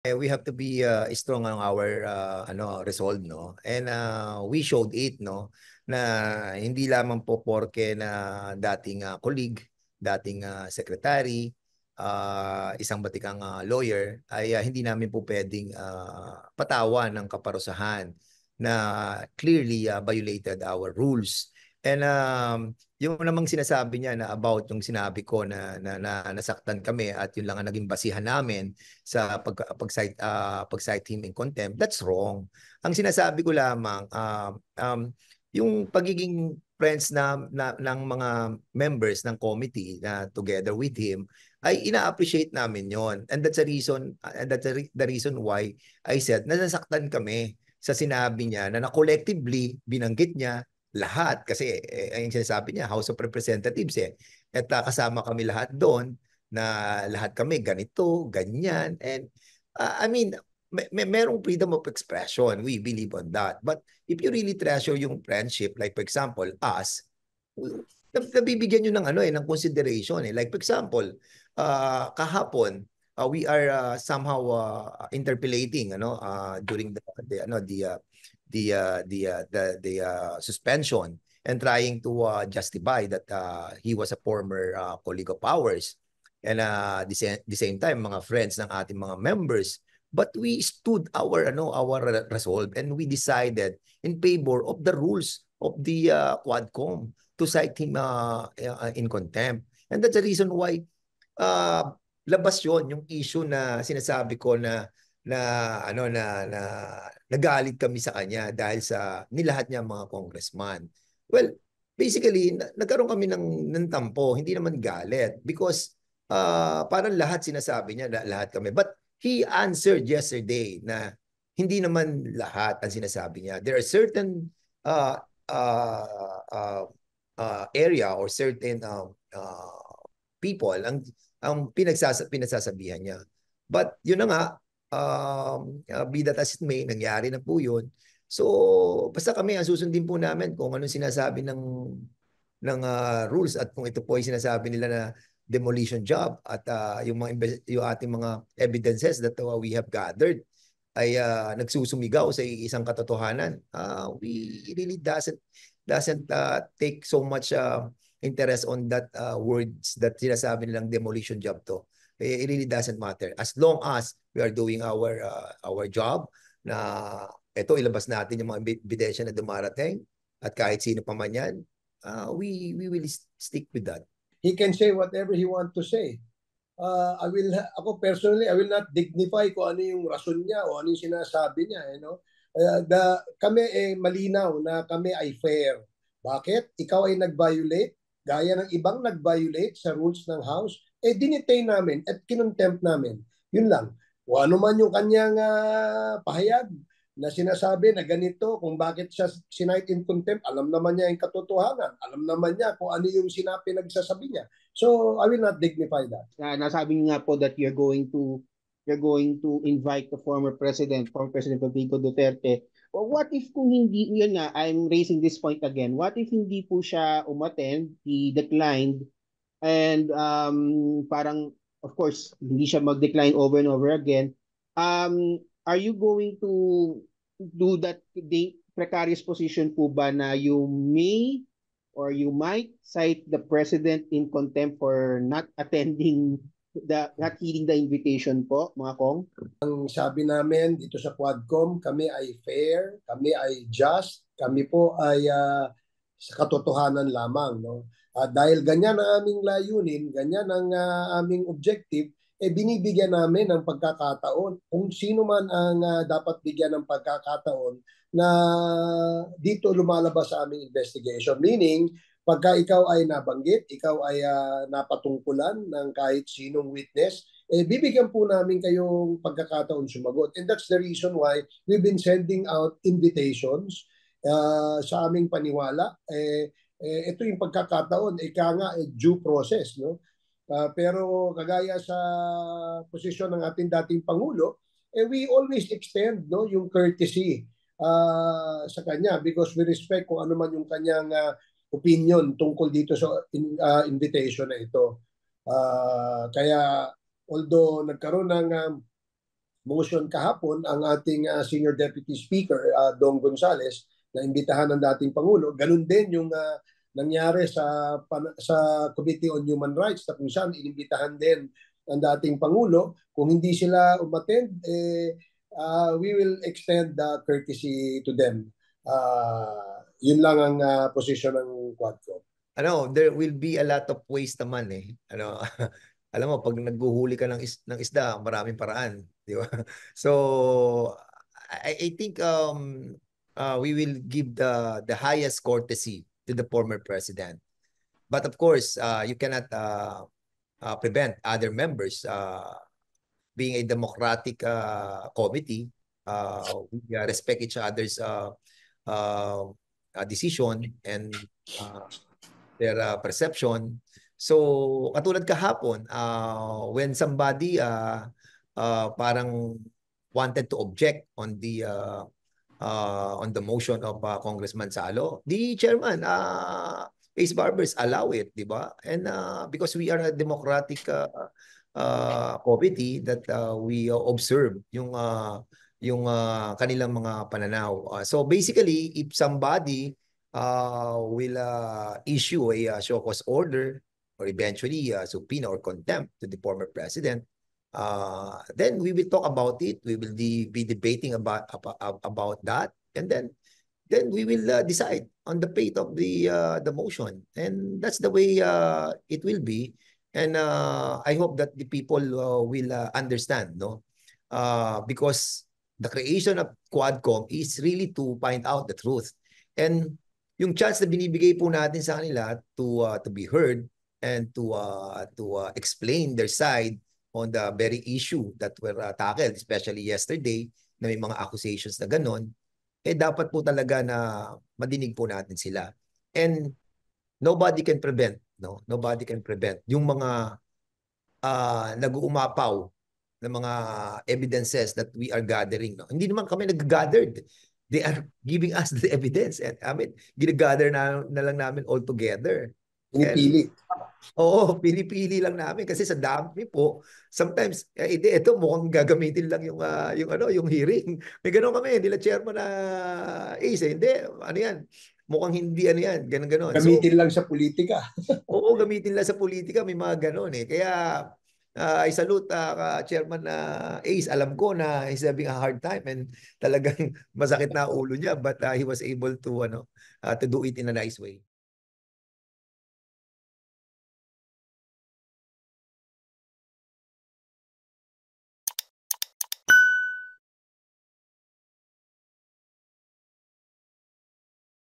Eh, we have to be uh, strong on our uh, ano resolve no and uh, we showed it no na hindi lamang po porke na dating uh, colleague dating uh, secretary uh, isang batikang uh, lawyer ay uh, hindi namin po pwedeng uh, patawan ng kaparusahan na clearly uh, violated our rules And um, yung namang sinasabi niya na about yung sinabi ko na, na, na nasaktan kami at yun lang ang naging basihan namin sa pag, pag, cite, uh, ah, pag cite him in contempt, that's wrong. Ang sinasabi ko lamang, uh, um, yung pagiging friends na, na ng mga members ng committee na together with him ay ina-appreciate namin yon and that's the reason and that's the, the reason why I said nasasaktan kami sa sinabi niya na, na collectively binanggit niya lahat kasi eh, yung sinasabi niya House of Representatives eh at uh, kasama kami lahat doon na lahat kami ganito ganyan and uh, I mean may, may merong freedom of expression we believe on that but if you really treasure yung friendship like for example us nabibigyan nyo ng ano eh ng consideration eh like for example uh, kahapon uh, we are uh, somehow uh, interpolating ano uh, during the, the ano the uh, the uh, the uh, the the uh, suspension and trying to uh, justify that uh, he was a former uh, colleague of powers and uh, the, same, the same time mga friends ng ating mga members but we stood our ano our resolve and we decided in favor of the rules of the uh, quadcom to cite him uh, uh in contempt and that's the reason why uh, labas yon yung issue na sinasabi ko na na ano na na nagalit kami sa kanya dahil sa nilahat niya mga congressman. Well, basically na, nagkaroon kami ng ng tampo, hindi naman galit because uh, parang lahat sinasabi niya lahat kami. But he answered yesterday na hindi naman lahat ang sinasabi niya. There are certain uh, uh, uh, uh, area or certain uh, uh, people ang ang pinagsasa, pinagsasabihan niya. But yun na nga, um, uh, be that as it may, nangyari na po yun. So, basta kami, ang susundin po namin kung anong sinasabi ng, ng uh, rules at kung ito po ay sinasabi nila na demolition job at uh, yung, mga, yung ating mga evidences that uh, we have gathered ay uh, nagsusumigaw sa isang katotohanan. Uh, we really doesn't doesn't uh, take so much uh, interest on that uh, words that sinasabi nilang demolition job to it really doesn't matter. As long as we are doing our uh, our job na ito ilabas natin yung mga ebidensya na dumarating at kahit sino pa man yan, uh, we, we will stick with that. He can say whatever he want to say. Uh, I will, ako personally, I will not dignify ko ano yung rason niya o ano yung sinasabi niya. You know? uh, the, kami eh, malinaw na kami ay fair. Bakit? Ikaw ay nag-violate, gaya ng ibang nag-violate sa rules ng house, eh dinitain namin at kinontempt namin. Yun lang. O ano man yung kanyang uh, pahayag na sinasabi na ganito, kung bakit siya sinight in contempt, alam naman niya yung katotohanan. Alam naman niya kung ano yung sinapi nagsasabi niya. So, I will not dignify that. Uh, nasabi niyo po that you're going to you're going to invite the former president, former President Rodrigo Duterte Well, what if kung hindi, yun nga, I'm raising this point again, what if hindi po siya umattend, he declined and um, parang of course hindi siya mag-decline over and over again um are you going to do that the precarious position po ba na you may or you might cite the president in contempt for not attending the not heeding the invitation po mga kong ang sabi namin dito sa Quadcom kami ay fair kami ay just kami po ay uh, sa katotohanan lamang. No? Uh, dahil ganyan ang aming layunin, ganyan ang uh, aming objective, eh binibigyan namin ng pagkakataon kung sino man ang uh, dapat bigyan ng pagkakataon na dito lumalabas sa aming investigation. Meaning, pagka ikaw ay nabanggit, ikaw ay uh, napatungkulan ng kahit sinong witness, eh, bibigyan po namin kayong pagkakataon sumagot. And that's the reason why we've been sending out invitations uh, sa aming paniwala eh, eh ito yung pagkakataon ika nga eh, due process no uh, pero kagaya sa posisyon ng ating dating pangulo eh we always extend no yung courtesy uh, sa kanya because we respect kung ano man yung kanyang uh, opinion tungkol dito sa in, uh, invitation na ito uh, kaya although nagkaroon ng uh, motion kahapon ang ating uh, senior deputy speaker uh, Dong Gonzales na naimbitahan ng dating Pangulo. Ganun din yung uh, nangyari sa sa Committee on Human Rights na kung saan inimbitahan din ng dating Pangulo. Kung hindi sila umattend, eh, uh, we will extend the courtesy to them. Uh, yun lang ang uh, position ng Quadco Ano, there will be a lot of ways naman eh. Ano, alam mo, pag naghuhuli ka ng, is- ng isda, maraming paraan. Di ba? So, I, I think um, uh, we will give the the highest courtesy to the former president. But of course, uh, you cannot uh, uh, prevent other members uh, being a democratic uh, committee. Uh, we uh, respect each other's uh, uh, uh decision and uh, their uh, perception. So katulad kahapon, uh, when somebody uh, uh, parang wanted to object on the uh, uh, on the motion of uh, Congressman Salo, the chairman, uh, Ace Barbers, allow it, di ba? And uh, because we are a democratic uh, uh, committee that uh, we uh, observe yung uh, yung uh, kanilang mga pananaw. Uh, so basically, if somebody uh, will uh, issue a uh, show cause order or eventually uh, subpoena or contempt to the former president, Uh, then we will talk about it. We will de be debating about, about, that. And then then we will uh, decide on the fate of the uh, the motion and that's the way uh, it will be and uh, i hope that the people uh, will uh, understand no uh, because the creation of quadcom is really to find out the truth and yung chance na binibigay po natin sa kanila to uh, to be heard and to uh, to uh, explain their side on the very issue that were uh, tackled, especially yesterday, na may mga accusations na ganon, eh dapat po talaga na madinig po natin sila. And nobody can prevent, no? Nobody can prevent yung mga uh, nag-uumapaw ng mga evidences that we are gathering, no? Hindi naman kami nag-gathered. They are giving us the evidence. And eh, I mean, ginagather na, na lang namin all together. Pinipili. Oo, pinipili lang namin kasi sa dami po. Sometimes eh, ito mukhang gagamitin lang yung uh, yung ano, yung hearing. May ganoon kami, nila chairman na Ace, eh, hindi ano yan. Mukhang hindi ano yan, ganun ganon. Gamitin so, lang sa politika. oo, gamitin lang sa politika, may mga ganon eh. Kaya uh, I salute uh, Chairman uh, Ace. Alam ko na he's having a hard time and talagang masakit na ulo niya but uh, he was able to ano uh, to do it in a nice way.